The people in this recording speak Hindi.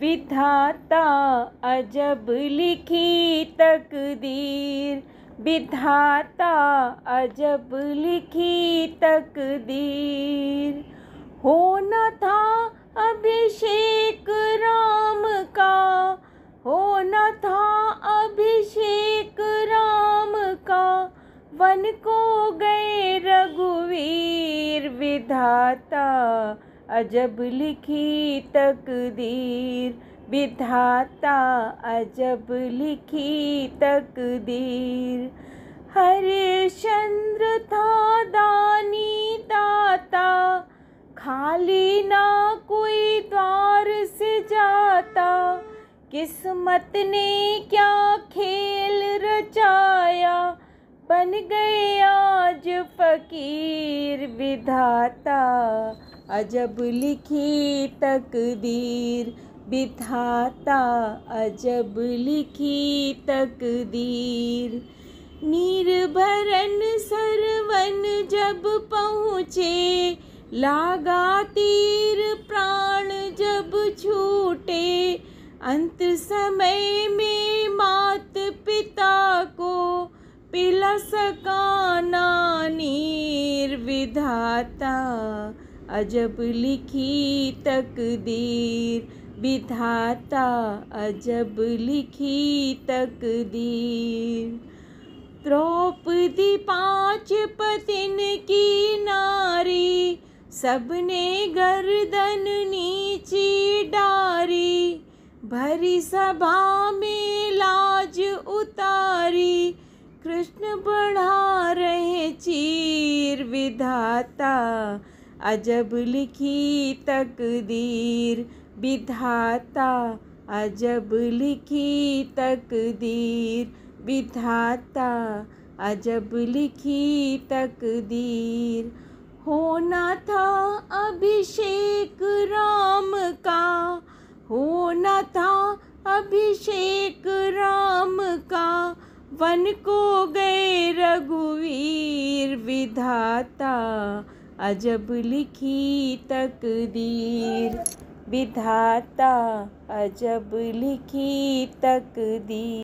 विधाता अजब लिखी तकदीर विधाता अजब लिखी तकदीर होना था अभिषेक राम का होना था अभिषेक राम का वन को गए रघुवीर विधाता अजब लिखी तकदीर विधाता अजब लिखी तकदीर हरिश्चंद्र था दानी दाता खाली ना कोई द्वार से जाता किस्मत ने क्या खेल रचाया बन गए आज फकीर विधाता अजब लिखी तकदीर बिथाता अजब लिखी तकदीर निर्भरन सरवन जब पहुँचे लागा तीर प्राण जब छूटे अंत समय में मात पिता को पिला सका नानीर विधाता अजब लिखी तकदीर विधाता अजब लिखी तकदीर द्रौपदी पांच पतिन की नारी सबने गर्दन नीची डारी भरी सभा में लाज उतारी कृष्ण बढ़ा रहे चीर विधाता अजब लिखी तकदीर विधाता अजब लिखी तकदीर विधाता अजब लिखी तकदीर होना था अभिषेक राम का होना था अभिषेक राम का वन को गए रघुवीर विधाता अजब लिखी तकदीर विधाता अजब लिखी तकदीर